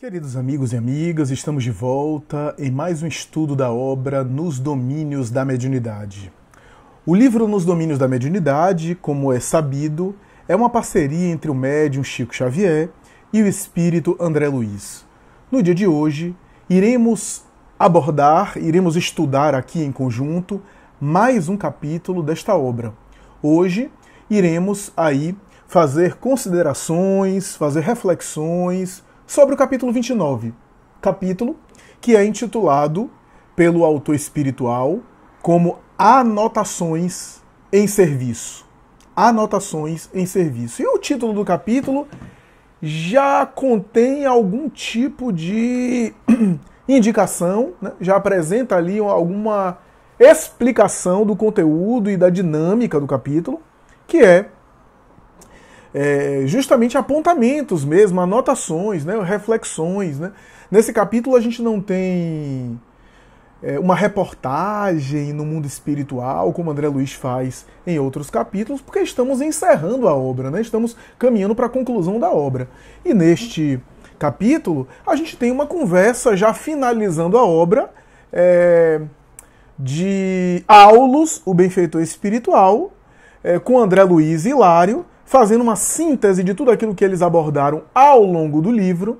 Queridos amigos e amigas, estamos de volta em mais um estudo da obra Nos Domínios da Mediunidade. O livro Nos Domínios da Mediunidade, como é sabido, é uma parceria entre o médium Chico Xavier e o espírito André Luiz. No dia de hoje, iremos abordar, iremos estudar aqui em conjunto mais um capítulo desta obra. Hoje iremos aí fazer considerações, fazer reflexões sobre o capítulo 29. Capítulo que é intitulado pelo autor espiritual como Anotações em Serviço. Anotações em Serviço. E o título do capítulo já contém algum tipo de indicação, né? já apresenta ali alguma explicação do conteúdo e da dinâmica do capítulo, que é é, justamente apontamentos mesmo, anotações, né, reflexões. Né? Nesse capítulo a gente não tem é, uma reportagem no mundo espiritual, como André Luiz faz em outros capítulos, porque estamos encerrando a obra, né? estamos caminhando para a conclusão da obra. E neste capítulo a gente tem uma conversa já finalizando a obra. É, de Aulus, o benfeitor espiritual, é, com André Luiz e Hilário, fazendo uma síntese de tudo aquilo que eles abordaram ao longo do livro,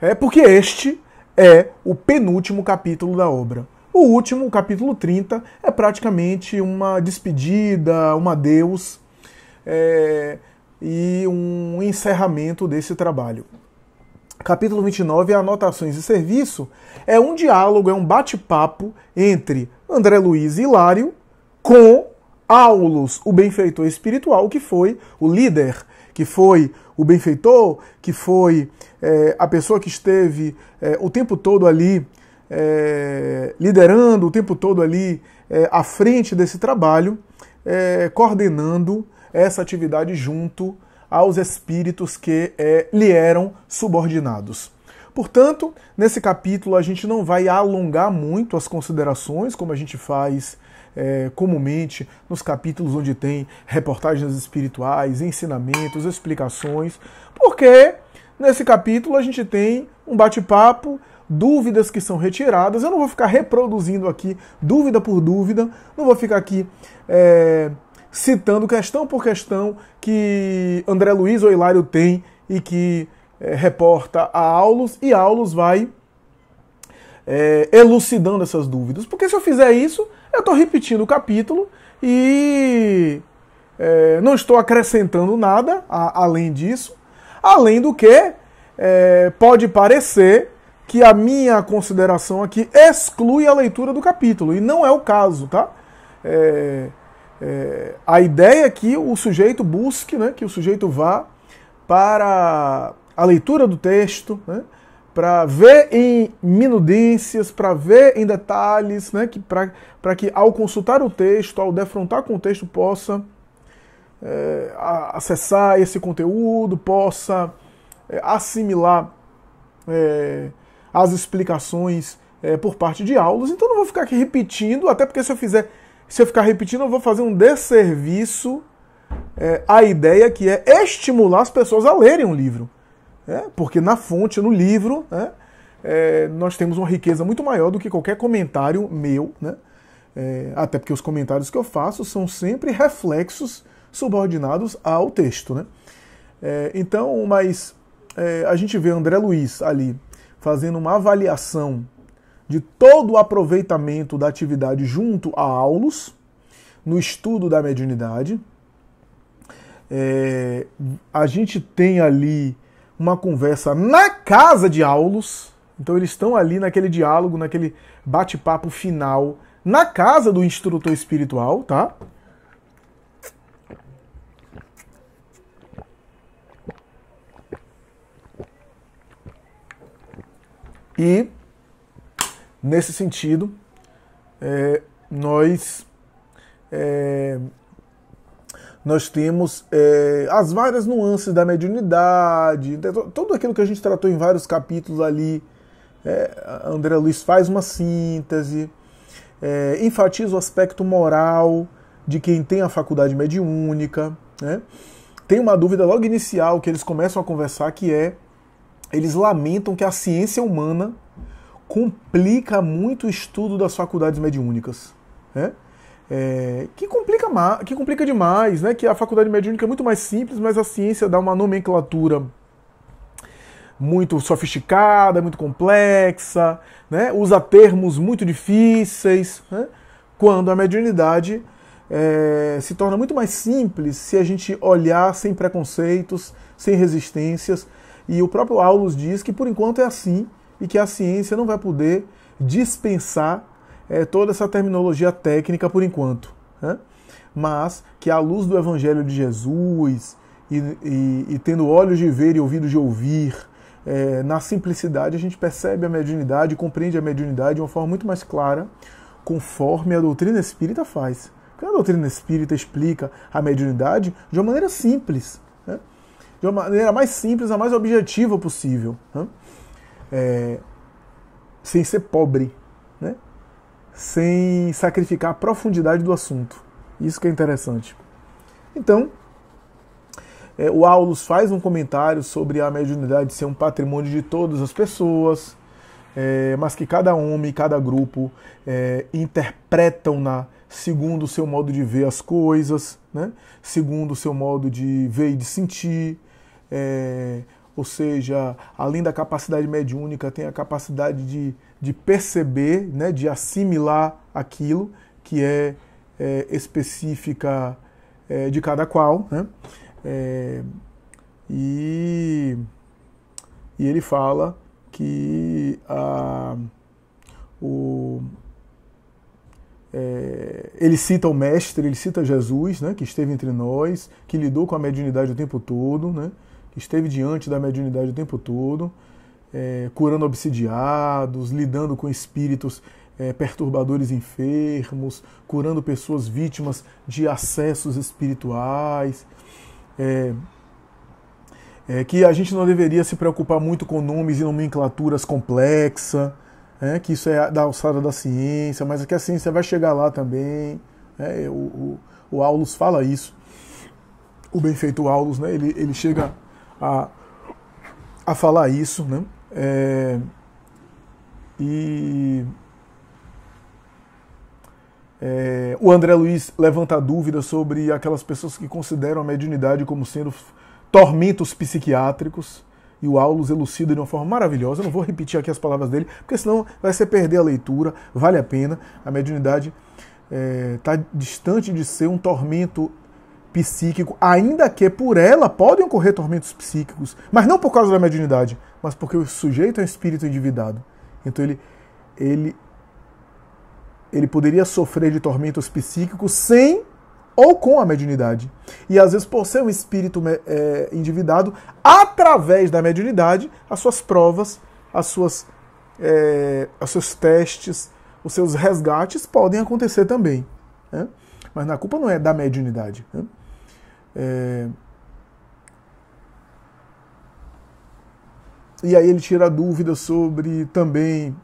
é porque este é o penúltimo capítulo da obra. O último, o capítulo 30, é praticamente uma despedida, um adeus é, e um encerramento desse trabalho. Capítulo 29, Anotações e Serviço, é um diálogo, é um bate-papo entre André Luiz e Hilário com Aulus, o benfeitor espiritual, que foi o líder, que foi o benfeitor, que foi é, a pessoa que esteve é, o tempo todo ali é, liderando, o tempo todo ali à frente desse trabalho, coordenando essa atividade junto aos espíritos que lhe eram subordinados. Portanto, nesse capítulo a gente não vai alongar muito as considerações, como a gente faz é, comumente nos capítulos onde tem reportagens espirituais, ensinamentos, explicações, porque nesse capítulo a gente tem um bate-papo, dúvidas que são retiradas. Eu não vou ficar reproduzindo aqui dúvida por dúvida, não vou ficar aqui. É, citando questão por questão que André Luiz ou Hilário tem e que é, reporta a Aulos, e Aulos vai é, elucidando essas dúvidas. Porque se eu fizer isso, eu estou repetindo o capítulo e é, não estou acrescentando nada a, além disso. Além do que, é, pode parecer que a minha consideração aqui exclui a leitura do capítulo, e não é o caso, tá? É, é, a ideia é que o sujeito busque, né, que o sujeito vá para a leitura do texto, né, para ver em minudências, para ver em detalhes, né, que para que ao consultar o texto, ao defrontar com o texto, possa é, acessar esse conteúdo, possa é, assimilar é, as explicações é, por parte de aulas. Então não vou ficar aqui repetindo, até porque se eu fizer, se eu ficar repetindo, eu vou fazer um desserviço é, à ideia que é estimular as pessoas a lerem um livro. É, porque na fonte, no livro, né, é, nós temos uma riqueza muito maior do que qualquer comentário meu, né? É, até porque os comentários que eu faço são sempre reflexos subordinados ao texto, né? É, então, mas é, a gente vê André Luiz ali fazendo uma avaliação de todo o aproveitamento da atividade junto a Aulus no estudo da mediunidade. É, a gente tem ali uma conversa na casa de Aulus. Então eles estão ali naquele diálogo, naquele bate-papo final, na casa do instrutor espiritual, tá? E, nesse sentido, é, nós é, nós temos é, as várias nuances da mediunidade, então, tudo aquilo que a gente tratou em vários capítulos ali. É, André Luiz faz uma síntese, é, enfatiza o aspecto moral de quem tem a faculdade mediúnica. Né? Tem uma dúvida logo inicial que eles começam a conversar que é eles lamentam que a ciência humana complica muito o estudo das faculdades mediúnicas. Né? É, que, complica que complica demais, né? Que a faculdade mediúnica é muito mais simples, mas a ciência dá uma nomenclatura muito sofisticada, muito complexa, né? usa termos muito difíceis, né? quando a mediunidade é, se torna muito mais simples se a gente olhar sem preconceitos, sem resistências. E o próprio Aulus diz que por enquanto é assim e que a ciência não vai poder dispensar é, toda essa terminologia técnica por enquanto. Né? Mas que à luz do Evangelho de Jesus e, e, e tendo olhos de ver e ouvidos de ouvir, é, na simplicidade a gente percebe a mediunidade, compreende a mediunidade de uma forma muito mais clara, conforme a doutrina espírita faz. Porque a doutrina espírita explica a mediunidade de uma maneira simples, né? de uma maneira mais simples, a mais objetiva possível, né? é, sem ser pobre. Né? sem sacrificar a profundidade do assunto. Isso que é interessante. Então, é, o Aulus faz um comentário sobre a mediunidade ser um patrimônio de todas as pessoas, é, mas que cada homem, cada grupo é, interpretam-na segundo o seu modo de ver as coisas, né? segundo o seu modo de ver e de sentir. É, ou seja, além da capacidade mediúnica, tem a capacidade de de perceber, né, de assimilar aquilo que é, é específica é, de cada qual. Né? É, e, e ele fala que a, o, é, ele cita o Mestre, ele cita Jesus, né, que esteve entre nós, que lidou com a mediunidade o tempo todo, né, que esteve diante da mediunidade o tempo todo, é, curando obsidiados, lidando com espíritos é, perturbadores enfermos, curando pessoas vítimas de acessos espirituais. É, é, que a gente não deveria se preocupar muito com nomes e nomenclaturas complexas, é, que isso é da alçada da ciência, mas é que a ciência vai chegar lá também. É, o, o, o, Aulus fala isso. O benfeito Aulus, né, ele, ele chega a, a falar isso, né? É, e é, o André Luiz levanta dúvidas sobre aquelas pessoas que consideram a mediunidade como sendo tormentos psiquiátricos. E o Aulus elucida de uma forma maravilhosa. Eu não vou repetir aqui as palavras dele, porque senão vai ser perder a leitura. Vale a pena. A mediunidade está é, tá distante de ser um tormento psíquico, ainda que por ela podem ocorrer tormentos psíquicos, mas não por causa da mediunidade, mas porque o sujeito é um espírito endividado. Então ele, ele, ele poderia sofrer de tormentos psíquicos sem ou com a mediunidade. E às vezes, por ser um espírito é, endividado, através da mediunidade, as suas provas, as suas, é, os seus testes, os seus resgates podem acontecer também. Né? Mas na culpa não é da mediunidade. Né? É... E aí ele tira dúvidas sobre também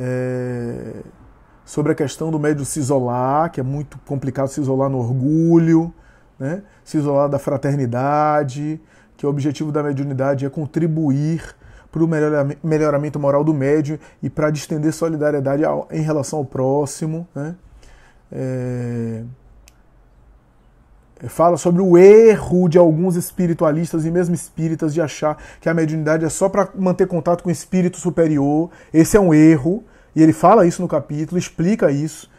é... sobre a questão do médio se isolar, que é muito complicado se isolar no orgulho, né? se isolar da fraternidade, que o objetivo da mediunidade é contribuir para o melhoramento moral do médio e para distender solidariedade em relação ao próximo. Né? É fala sobre o erro de alguns espiritualistas e mesmo espíritas de achar que a mediunidade é só para manter contato com o espírito superior. Esse é um erro, e ele fala isso no capítulo, explica isso,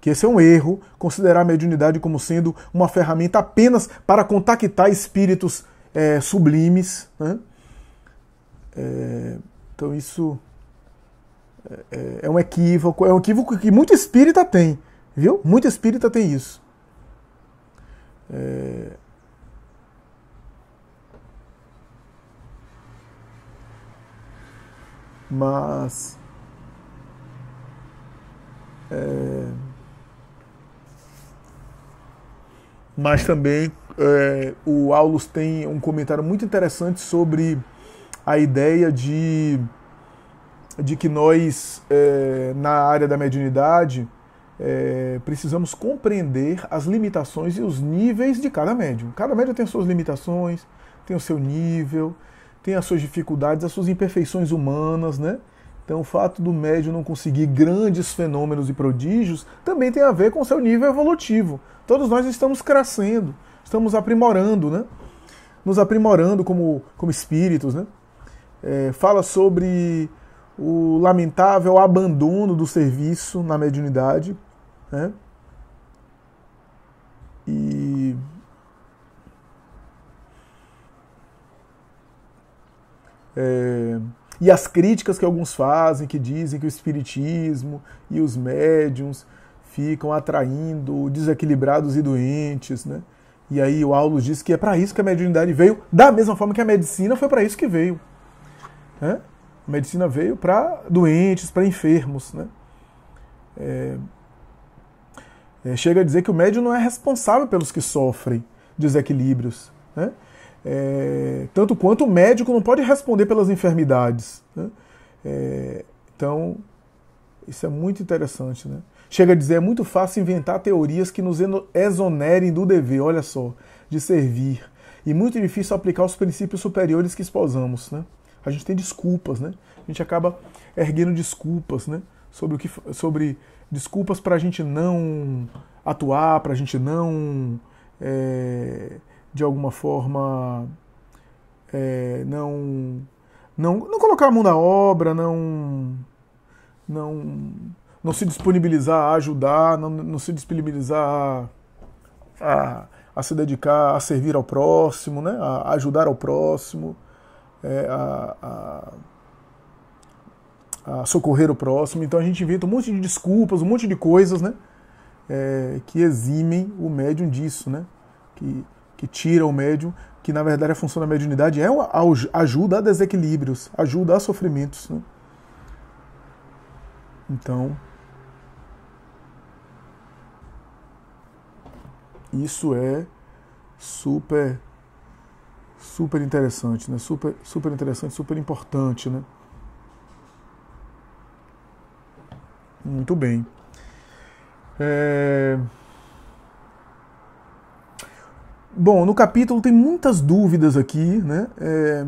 que esse é um erro considerar a mediunidade como sendo uma ferramenta apenas para contactar espíritos é, sublimes. Né? É, então isso é, é, é um equívoco, é um equívoco que muito espírita tem, viu? Muito espírita tem isso. É... Mas é... mas também é, o Aulus tem um comentário muito interessante sobre a ideia de, de que nós, é, na área da mediunidade, é, precisamos compreender as limitações e os níveis de cada médium. Cada médium tem as suas limitações, tem o seu nível, tem as suas dificuldades, as suas imperfeições humanas, né? Então, o fato do médium não conseguir grandes fenômenos e prodígios também tem a ver com seu nível evolutivo. Todos nós estamos crescendo, estamos aprimorando, né? Nos aprimorando como, como espíritos, né? É, fala sobre o lamentável abandono do serviço na mediunidade né? E. É, e as críticas que alguns fazem, que dizem que o espiritismo e os médiums ficam atraindo desequilibrados e doentes, né? E aí o Aulus diz que é para isso que a mediunidade veio, da mesma forma que a medicina foi para isso que veio. Né? A medicina veio para doentes, para enfermos, né? É, é, chega a dizer que o médium não é responsável pelos que sofrem desequilíbrios. Né? É, tanto quanto o médico não pode responder pelas enfermidades. Né? É, então, isso é muito interessante. Né? Chega a dizer, é muito fácil inventar teorias que nos exonerem do dever, olha só, de servir. E muito difícil aplicar os princípios superiores que esposamos. Né? A gente tem desculpas, né? a gente acaba erguendo desculpas né? sobre, o que, sobre desculpas para a gente não atuar, para a gente não, é, de alguma forma, é, não, não, não colocar a mão na obra, não, não, não se disponibilizar a ajudar, não, não se disponibilizar a, a, se dedicar a servir ao próximo, né? a ajudar ao próximo, é, a, a a socorrer o próximo. Então a gente inventa um monte de desculpas, um monte de coisas, né? É, que eximem o médium disso, né? Que, que tira o médium, que na verdade a função da mediunidade é uma, ajuda a desequilíbrios, ajuda a sofrimentos. Né? Então, isso é super super interessante, né? Super super interessante, super importante, né? Muito bem. É... Bom, no capítulo tem muitas dúvidas aqui, né? É...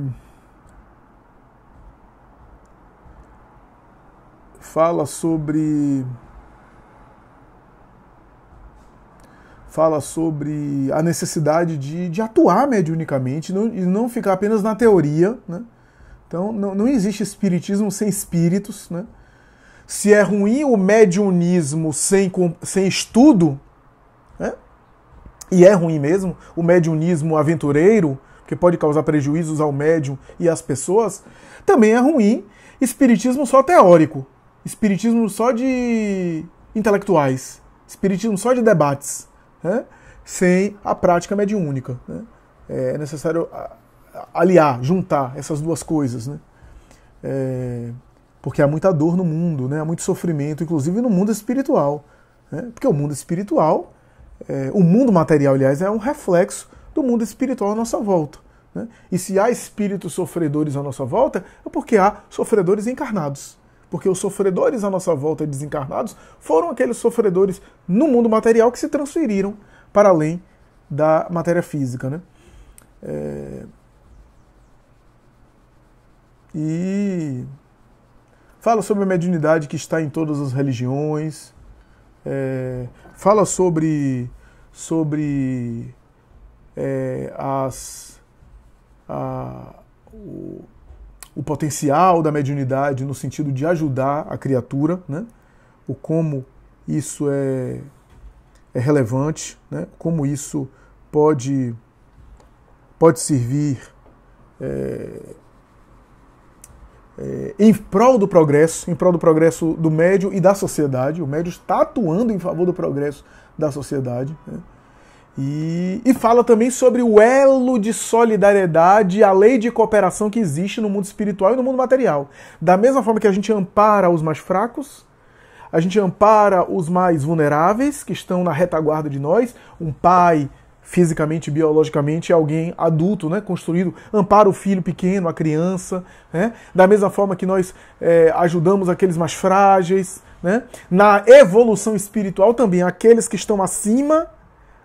Fala sobre. Fala sobre a necessidade de, de atuar mediunicamente não, e não ficar apenas na teoria. Né? Então, não, não existe espiritismo sem espíritos. Né? se é ruim o mediunismo sem, sem estudo, né? e é ruim mesmo, o mediunismo aventureiro, que pode causar prejuízos ao médium e às pessoas, também é ruim espiritismo só teórico, espiritismo só de intelectuais, espiritismo só de debates, né? sem a prática mediúnica. Né? É necessário aliar, juntar essas duas coisas. Né? É porque há muita dor no mundo, né? há muito sofrimento, inclusive no mundo espiritual. Né? Porque o mundo espiritual, é, o mundo material, aliás, é um reflexo do mundo espiritual à nossa volta. Né? E se há espíritos sofredores à nossa volta, é porque há sofredores encarnados. Porque os sofredores à nossa volta desencarnados foram aqueles sofredores no mundo material que se transferiram para além da matéria física. Né? É... E Fala sobre a mediunidade que está em todas as religiões. É, fala sobre, sobre é, as, a, o, o, potencial da mediunidade no sentido de ajudar a criatura, né? o como isso é, é relevante, né? como isso pode, pode servir é, é, em prol do progresso, em prol do progresso do médio e da sociedade. O médio está atuando em favor do progresso da sociedade. Né? E, e, fala também sobre o elo de solidariedade, a lei de cooperação que existe no mundo espiritual e no mundo material. Da mesma forma que a gente ampara os mais fracos, a gente ampara os mais vulneráveis, que estão na retaguarda de nós, um pai fisicamente, biologicamente, é alguém adulto, né, construído, ampara o filho pequeno, a criança, né, da mesma forma que nós é, ajudamos aqueles mais frágeis, né, na evolução espiritual também, aqueles que estão acima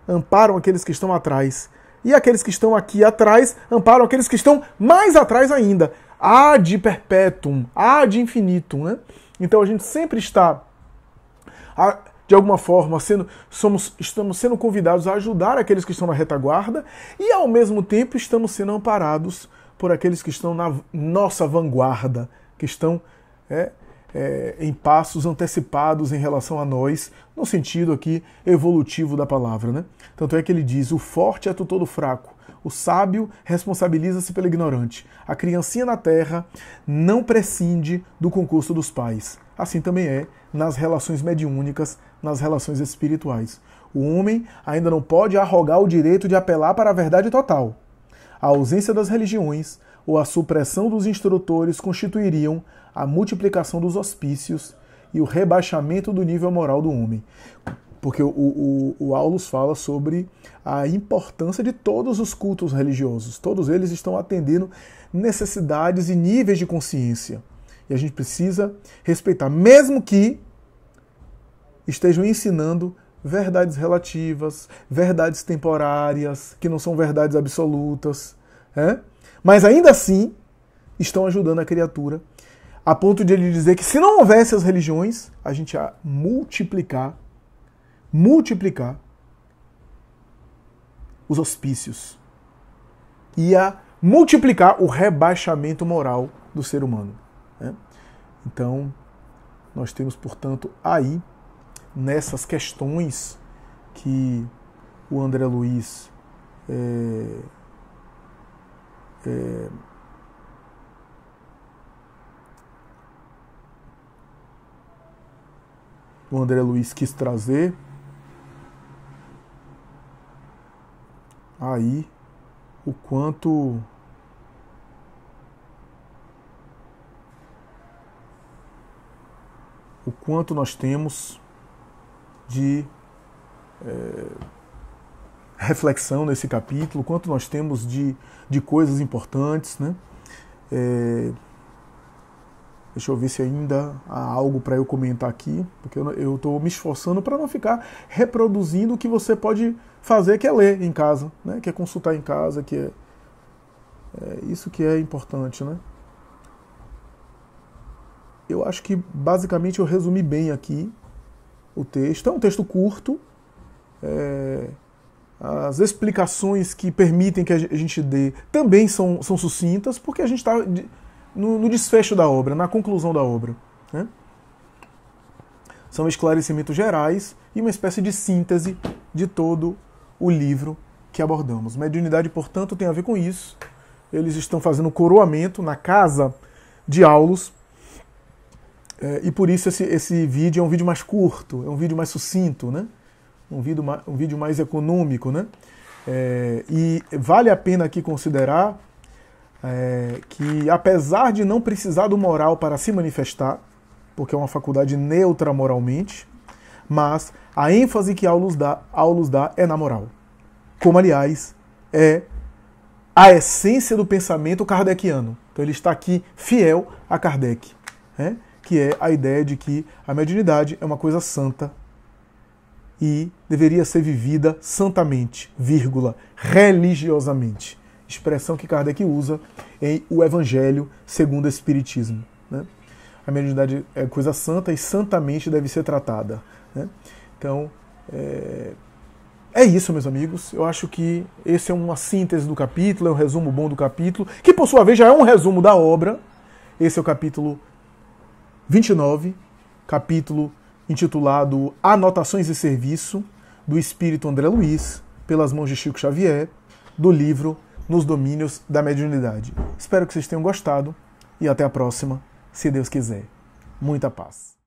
amparam aqueles que estão atrás, e aqueles que estão aqui atrás amparam aqueles que estão mais atrás ainda, ad perpétuum, ad infinitum, né, então a gente sempre está... A, de alguma forma, sendo, somos, estamos sendo convidados a ajudar aqueles que estão na retaguarda e, ao mesmo tempo, estamos sendo amparados por aqueles que estão na nossa vanguarda, que estão é, é, em passos antecipados em relação a nós, no sentido aqui evolutivo da palavra. Né? Tanto é que ele diz: o forte é tutor do fraco. O sábio responsabiliza-se pelo ignorante. A criancinha na terra não prescinde do concurso dos pais. Assim também é nas relações mediúnicas nas relações espirituais. O homem ainda não pode arrogar o direito de apelar para a verdade total. A ausência das religiões ou a supressão dos instrutores constituiriam a multiplicação dos hospícios e o rebaixamento do nível moral do homem. Porque o, o, o Aulus fala sobre a importância de todos os cultos religiosos. Todos eles estão atendendo necessidades e níveis de consciência. E a gente precisa respeitar, mesmo que estejam ensinando verdades relativas, verdades temporárias, que não são verdades absolutas. É? Mas ainda assim, estão ajudando a criatura a ponto de ele dizer que se não houvesse as religiões, a gente ia multiplicar, multiplicar os hospícios. Ia multiplicar o rebaixamento moral do ser humano. Né? Então, nós temos, portanto, aí nessas questões que o André Luiz é, é, o André Luiz quis trazer. Aí o quanto o quanto nós temos de é, reflexão nesse capítulo, quanto nós temos de, de coisas importantes. Né? É, deixa eu ver se ainda há algo para eu comentar aqui, porque eu estou me esforçando para não ficar reproduzindo o que você pode fazer, que é ler em casa, né? que é consultar em casa, que é, é isso que é importante. Né? Eu acho que basicamente eu resumi bem aqui o texto. É um texto curto. É, as explicações que permitem que a gente dê também são, são sucintas, porque a gente está no, no, desfecho da obra, na conclusão da obra. Né? São esclarecimentos gerais e uma espécie de síntese de todo o livro que abordamos. Mediunidade, portanto, tem a ver com isso. Eles estão fazendo coroamento na casa de Aulos é, e por isso esse, esse vídeo é um vídeo mais curto, é um vídeo mais sucinto, né? um, vídeo, mais, um vídeo mais econômico. Né? É, e vale a pena aqui considerar é, que, apesar de não precisar do moral para se manifestar, porque é uma faculdade neutra moralmente, mas a ênfase que Aulus dá, Aulus dá é na moral. Como, aliás, é a essência do pensamento kardeciano. Então ele está aqui fiel a Kardec. Né? que é a ideia de que a mediunidade é uma coisa santa e deveria ser vivida santamente, vírgula, religiosamente. Expressão que Kardec usa em O Evangelho segundo o Espiritismo. Né? A mediunidade é coisa santa e santamente deve ser tratada. Né? Então, é... é... isso, meus amigos. Eu acho que esse é uma síntese do capítulo, é um resumo bom do capítulo, que por sua vez já é um resumo da obra. Esse é o capítulo 29, capítulo intitulado Anotações e Serviço, do Espírito André Luiz, pelas mãos de Chico Xavier, do livro Nos Domínios da Mediunidade. Espero que vocês tenham gostado e até a próxima, se Deus quiser. Muita paz.